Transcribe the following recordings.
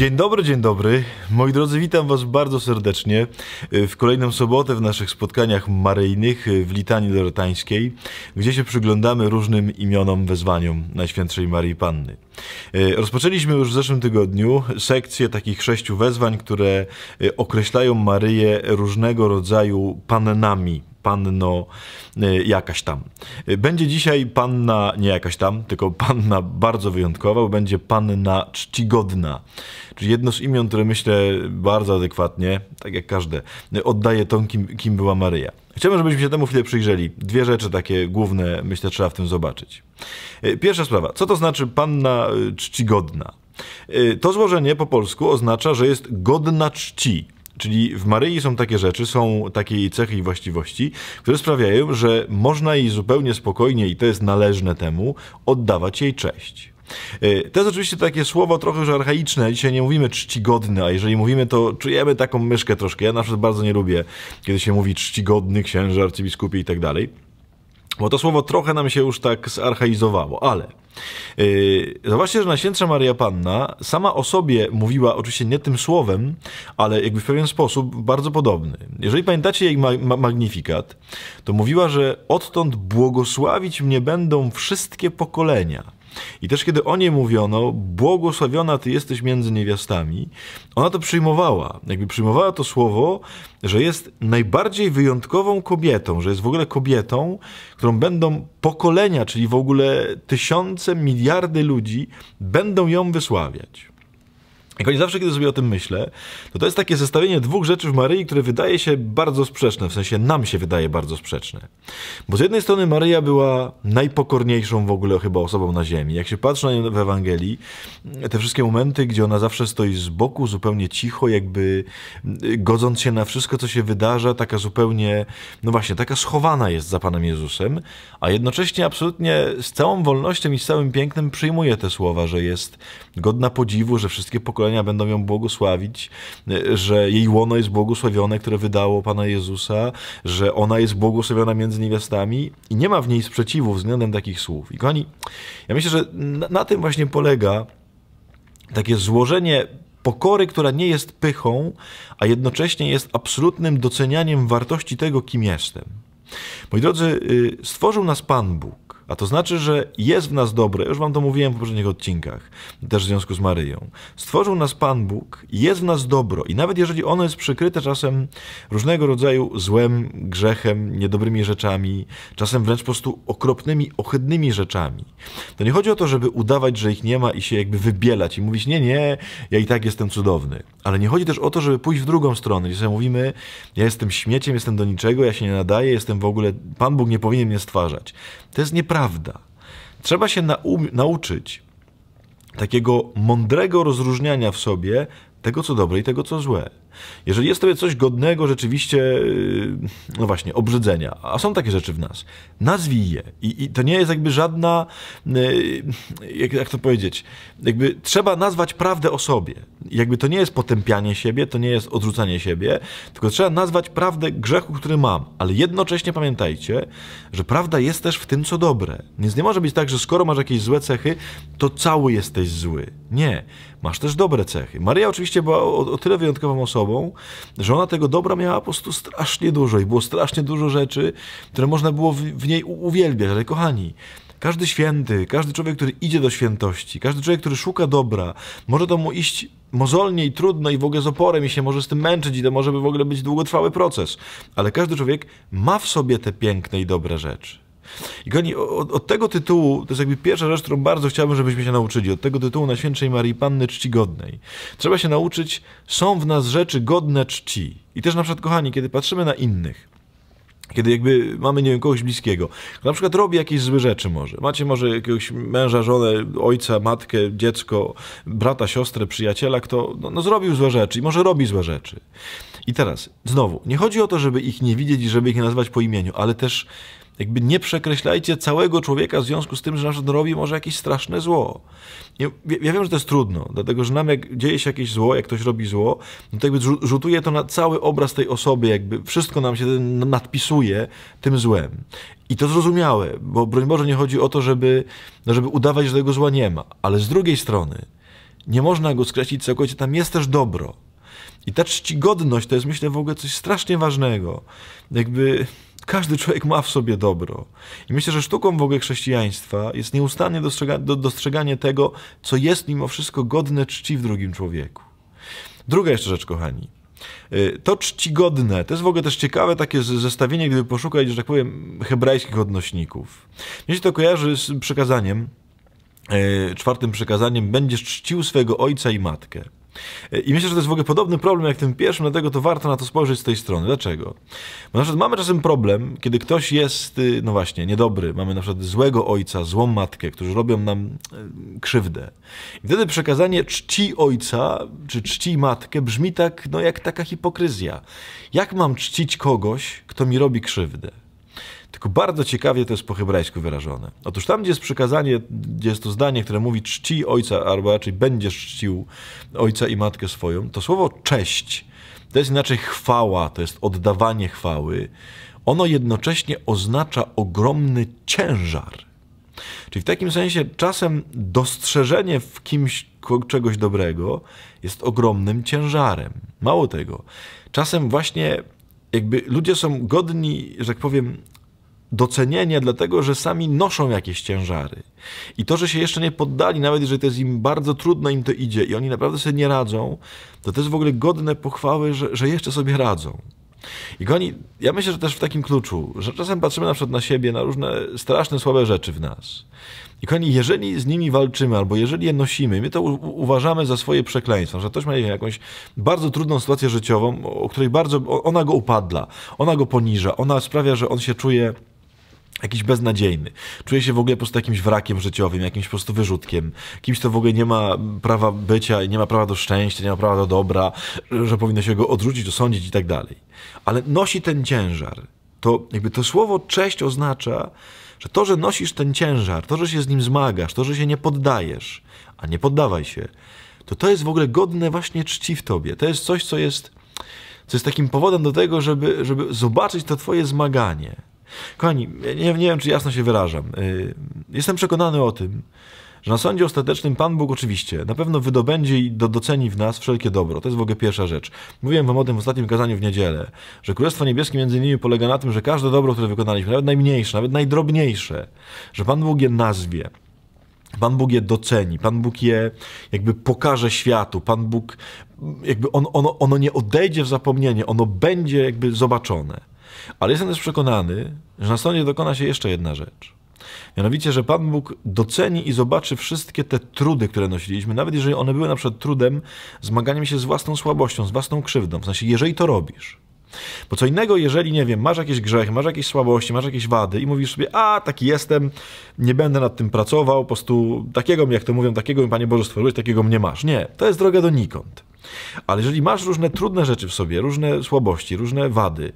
Dzień dobry, dzień dobry. Moi drodzy, witam Was bardzo serdecznie e, w kolejną sobotę w naszych spotkaniach maryjnych e, w Litanii Doretańskiej, gdzie się przyglądamy różnym imionom, wezwaniom Najświętszej Marii Panny. E, rozpoczęliśmy już w zeszłym tygodniu sekcję takich sześciu wezwań, które określają Maryję różnego rodzaju pannami panno e, jakaś tam. E, będzie dzisiaj panna nie jakaś tam, tylko panna bardzo wyjątkowa, bo będzie panna czcigodna. Czyli jedno z imion, które myślę bardzo adekwatnie, tak jak każde, e, oddaje tą, kim, kim była Maryja. Chciałbym, żebyśmy się temu chwilę przyjrzeli. Dwie rzeczy takie główne, myślę, trzeba w tym zobaczyć. Pierwsza sprawa, co to znaczy panna czcigodna? To złożenie po polsku oznacza, że jest godna czci. Czyli w Maryi są takie rzeczy, są takie jej cechy i właściwości, które sprawiają, że można jej zupełnie spokojnie, i to jest należne temu, oddawać jej cześć. E, to jest oczywiście takie słowo trochę już archaiczne. Dzisiaj nie mówimy czcigodny, a jeżeli mówimy, to czujemy taką myszkę troszkę. Ja na przykład bardzo nie lubię, kiedy się mówi czcigodny księży, arcybiskupie i tak dalej. Bo to słowo trochę nam się już tak zarchaizowało, ale yy, zauważcie, że Najświętsza Maria Panna sama o sobie mówiła oczywiście nie tym słowem, ale jakby w pewien sposób bardzo podobny. Jeżeli pamiętacie jej ma ma magnifikat, to mówiła, że odtąd błogosławić mnie będą wszystkie pokolenia. I też kiedy o niej mówiono, błogosławiona ty jesteś między niewiastami, ona to przyjmowała. Jakby przyjmowała to słowo, że jest najbardziej wyjątkową kobietą, że jest w ogóle kobietą, którą będą pokolenia, czyli w ogóle tysiące, miliardy ludzi, będą ją wysławiać. I choć zawsze, kiedy sobie o tym myślę, to to jest takie zestawienie dwóch rzeczy w Maryi, które wydaje się bardzo sprzeczne, w sensie nam się wydaje bardzo sprzeczne. Bo z jednej strony Maryja była najpokorniejszą w ogóle chyba osobą na ziemi. Jak się patrzy na nią w Ewangelii, te wszystkie momenty, gdzie ona zawsze stoi z boku, zupełnie cicho, jakby y, godząc się na wszystko, co się wydarza, taka zupełnie, no właśnie, taka schowana jest za Panem Jezusem, a jednocześnie absolutnie z całą wolnością i z całym pięknem przyjmuje te słowa, że jest godna podziwu, że wszystkie pokolenia pokolenia będą ją błogosławić, e, że jej łono jest błogosławione, które wydało Pana Jezusa, że ona jest błogosławiona między niewiastami i nie ma w niej sprzeciwu względem takich słów. I kochani, ja myślę, że na, na tym właśnie polega takie złożenie pokory, która nie jest pychą, a jednocześnie jest absolutnym docenianiem wartości tego, kim jestem. Moi drodzy, y, stworzył nas Pan Bóg. A to znaczy, że jest w nas dobre, już wam to mówiłem w poprzednich odcinkach, też w związku z Maryją. Stworzył nas Pan Bóg, jest w nas dobro i nawet jeżeli ono jest przykryte czasem różnego rodzaju złem, grzechem, niedobrymi rzeczami, czasem wręcz po prostu okropnymi, ohydnymi rzeczami, to nie chodzi o to, żeby udawać, że ich nie ma i się jakby wybielać i mówić, nie, nie, ja i tak jestem cudowny. Ale nie chodzi też o to, żeby pójść w drugą stronę, gdzie sobie mówimy, ja jestem śmieciem, jestem do niczego, ja się nie nadaję, jestem w ogóle, Pan Bóg nie powinien mnie stwarzać. To jest nieprawda prawda. Trzeba się nau- um, nauczyć takiego mądrego rozróżniania w sobie tego, co dobre i tego, co złe. Jeżeli jest tobie coś godnego rzeczywiście, y, no właśnie, obrzydzenia, a są takie rzeczy w nas, nazwij je. I, i to nie jest jakby żadna, y, jak, jak to powiedzieć, jakby trzeba nazwać prawdę o sobie. Jakby to nie jest potępianie siebie, to nie jest odrzucanie siebie, tylko trzeba nazwać prawdę grzechu, który mam. Ale jednocześnie pamiętajcie, że prawda jest też w tym, co dobre. Więc nie może być tak, że skoro masz jakieś złe cechy, to cały jesteś zły. Nie, masz też dobre cechy. Maria oczywiście była o, o tyle wyjątkową osobą, sobą, że ona tego dobra miała po prostu strasznie dużo i było strasznie dużo rzeczy, które można było w, niej uwielbiać, ale kochani, każdy święty, każdy człowiek, który idzie do świętości, każdy człowiek, który szuka dobra, może to mu iść mozolnie i trudno i w ogóle z oporem i się może z tym męczyć i to może by w ogóle być długotrwały proces, ale każdy człowiek ma w sobie te piękne i dobre rzeczy. I kochani, od, od, tego tytułu, to jest jakby pierwsza rzecz, którą bardzo chciałbym, żebyśmy się nauczyli, od tego tytułu na Świętszej Marii Panny Czcigodnej. Trzeba się nauczyć, są w nas rzeczy godne czci. I też na przykład, kochani, kiedy patrzymy na innych, kiedy jakby mamy, nie wiem, kogoś bliskiego, na przykład robi jakieś złe rzeczy może. Macie może jakiegoś męża, żonę, ojca, matkę, dziecko, brata, siostrę, przyjaciela, kto no, no, zrobił złe rzeczy i może robi złe rzeczy. I teraz, znowu, nie chodzi o to, żeby ich nie widzieć i żeby ich nie nazywać po imieniu, ale też jakby nie przekreślajcie całego człowieka w związku z tym, że nasz robi może jakieś straszne zło. Ja, ja, wiem, że to jest trudno, dlatego że nam jak dzieje się jakieś zło, jak ktoś robi zło, no to jakby rzutuje to na cały obraz tej osoby, jakby wszystko nam się nadpisuje tym złem. I to zrozumiałe, bo broń Boże nie chodzi o to, żeby, no żeby udawać, że tego zła nie ma, ale z drugiej strony nie można go skreślić całkowicie, tam jest też dobro. I ta czcigodność to jest, myślę, w ogóle coś strasznie ważnego. Jakby każdy człowiek ma w sobie dobro. I myślę, że sztuką w ogóle chrześcijaństwa jest nieustannie dostrzega, do, dostrzeganie tego, co jest mimo wszystko godne czci w drugim człowieku. Druga jeszcze rzecz, kochani. Y, to czcigodne, to jest w ogóle też ciekawe takie zestawienie, gdyby poszukać, że tak powiem, hebrajskich odnośników. Mnie się to kojarzy z przekazaniem, y, czwartym przekazaniem, będziesz czcił swego ojca i matkę. I myślę, że to jest w ogóle podobny problem jak ten pierwszy, dlatego to warto na to spojrzeć z tej strony. Dlaczego? Bo na przykład mamy czasem problem, kiedy ktoś jest, y, no właśnie, niedobry, mamy na przykład złego ojca, złą matkę, którzy robią nam y, krzywdę. I wtedy przekazanie czci ojca, czy czci matkę brzmi tak, no jak taka hipokryzja. Jak mam czcić kogoś, kto mi robi krzywdę? tylko bardzo ciekawie to jest po hebrajsku wyrażone. Otóż tam, gdzie jest przykazanie, gdzie jest to zdanie, które mówi czci ojca, albo raczej będziesz czcił ojca i matkę swoją, to słowo cześć to jest inaczej chwała, to jest oddawanie chwały. Ono jednocześnie oznacza ogromny ciężar. Czyli w takim sensie czasem dostrzeżenie w kimś czegoś dobrego jest ogromnym ciężarem. Mało tego, czasem właśnie jakby ludzie są godni, że tak powiem, docenienie, dlatego że sami noszą jakieś ciężary. I to, że się jeszcze nie poddali, nawet jeżeli to jest im bardzo trudno, im to idzie i oni naprawdę sobie nie radzą, to też w ogóle godne pochwały, że, że jeszcze sobie radzą. I goni, ja myślę, że też w takim kluczu, że czasem patrzymy na przykład na siebie, na różne straszne, słabe rzeczy w nas. I kochani, jeżeli z nimi walczymy, albo jeżeli je nosimy, my to uważamy za swoje przekleństwo, że ktoś ma nie wiem, jakąś bardzo trudną sytuację życiową, o której bardzo ona go upadla, ona go poniża, ona sprawia, że on się czuje jakiś beznadziejny. Czuję się w ogóle po prostu jakimś wrakiem życiowym, jakimś po prostu wyrzutkiem. Kimś, kto w ogóle nie ma prawa bycia, nie ma prawa do szczęścia, nie ma prawa do dobra, że powinno się go odrzucić, osądzić i tak dalej. Ale nosi ten ciężar. To jakby to słowo cześć oznacza, że to, że nosisz ten ciężar, to, że się z nim zmagasz, to, że się nie poddajesz, a nie poddawaj się, to to jest w ogóle godne właśnie czci w tobie. To jest coś, co jest, co jest takim powodem do tego, żeby, żeby zobaczyć to twoje zmaganie Kochani, nie, nie wiem, czy jasno się wyrażam. Y, jestem przekonany o tym, że na sądzie ostatecznym Pan Bóg oczywiście na pewno wydobędzie i doceni w nas wszelkie dobro. To jest w ogóle pierwsza rzecz. Mówiłem Wam o tym w ostatnim kazaniu w niedzielę, że Królestwo Niebieskie między innymi polega na tym, że każde dobro, które wykonaliśmy, nawet najmniejsze, nawet najdrobniejsze, że Pan Bóg je nazwie. Pan Bóg je doceni, Pan Bóg je jakby pokaże światu, Pan Bóg, jakby on, ono, ono nie odejdzie w zapomnienie, ono będzie jakby zobaczone. Ale jestem też przekonany, że na sądzie dokona się jeszcze jedna rzecz. Mianowicie, że Pan Bóg doceni i zobaczy wszystkie te trudy, które nosiliśmy, nawet jeżeli one były na przykład trudem zmaganiem się z własną słabością, z własną krzywdą. W sensie, jeżeli to robisz, bo co innego, jeżeli, nie wiem, masz jakieś grzechy, masz jakieś słabości, masz jakieś wady i mówisz sobie, a taki jestem, nie będę nad tym pracował, po prostu takiego, jak to mówią, takiego mi Panie Boże stworzyłeś, takiego mnie masz. Nie, to jest droga donikąd. Ale jeżeli masz różne trudne rzeczy w sobie, różne słabości, różne wady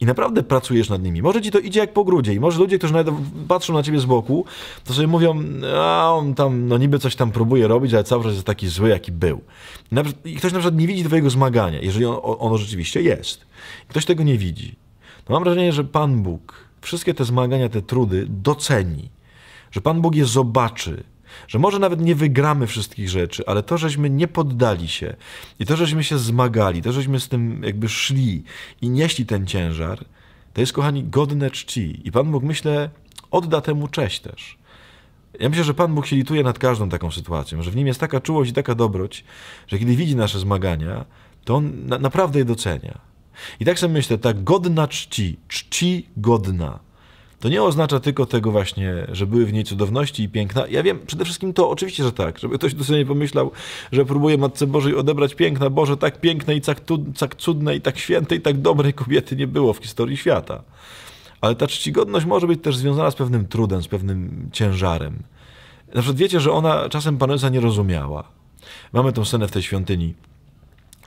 i naprawdę pracujesz nad nimi, może ci to idzie jak po grudzie i może ludzie, którzy nawet patrzą na ciebie z boku, to sobie mówią, a on tam, no niby coś tam próbuje robić, ale cały czas jest taki zły, jaki był. I ktoś na przykład nie widzi twojego zmagania, jeżeli on, ono rzeczywiście jest. I ktoś tego nie widzi. No mam wrażenie, że Pan Bóg wszystkie te zmagania, te trudy doceni. Że Pan Bóg je zobaczy, że może nawet nie wygramy wszystkich rzeczy, ale to, żeśmy nie poddali się i to, żeśmy się zmagali, to, żeśmy z tym jakby szli i nieśli ten ciężar, to jest, kochani, godne czci. I Pan Bóg, myślę, odda temu cześć też. Ja myślę, że Pan Bóg się lituje nad każdą taką sytuacją, że w nim jest taka czułość i taka dobroć, że kiedy widzi nasze zmagania, to on na naprawdę je docenia. I tak sobie myślę, ta godna czci, czci godna, to nie oznacza tylko tego właśnie, że były w niej cudowności i piękna. Ja wiem, przede wszystkim to oczywiście, że tak, żeby ktoś do sobie nie pomyślał, że próbuje Matce Bożej odebrać piękna, Boże, tak pięknej, tak, tak cudnej, tak świętej, tak dobrej kobiety nie było w historii świata. Ale ta czcigodność może być też związana z pewnym trudem, z pewnym ciężarem. Na przykład wiecie, że ona czasem Pana Jezusa nie rozumiała. Mamy tą scenę w tej świątyni,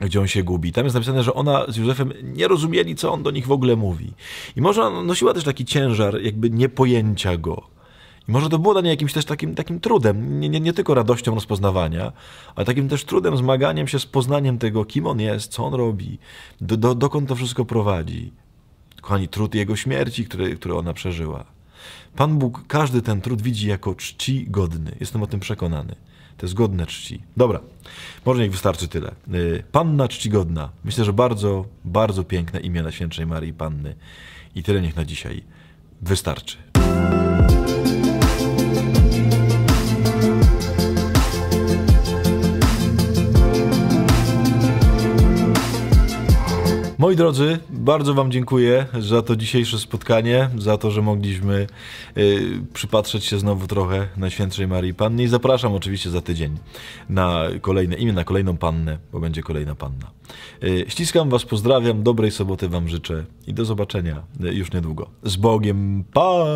gdzie on się gubi. Tam jest napisane, że ona z Józefem nie rozumieli, co on do nich w ogóle mówi. I może ona nosiła też taki ciężar jakby niepojęcia go. I może to było dla niej jakimś też takim, takim trudem, nie, nie, nie tylko radością rozpoznawania, ale takim też trudem, zmaganiem się z poznaniem tego, kim on jest, co on robi, do, do, dokąd to wszystko prowadzi. Kochani, trud jego śmierci, który, który ona przeżyła. Pan Bóg każdy ten trud widzi jako czci godny. Jestem o tym przekonany. Te zgodne czci. Dobra, może niech wystarczy tyle. Y, Panna czcigodna. Myślę, że bardzo, bardzo piękne imię na Świętej Marii Panny. I tyle niech na dzisiaj wystarczy. Moi drodzy, bardzo Wam dziękuję za to dzisiejsze spotkanie, za to, że mogliśmy y, przypatrzeć się znowu trochę na Świętszej Marii Panny. i zapraszam oczywiście za tydzień na kolejne imię, na kolejną Pannę, bo będzie kolejna Panna. Y, ściskam Was, pozdrawiam, dobrej soboty Wam życzę i do zobaczenia y, już niedługo. Z Bogiem, pa!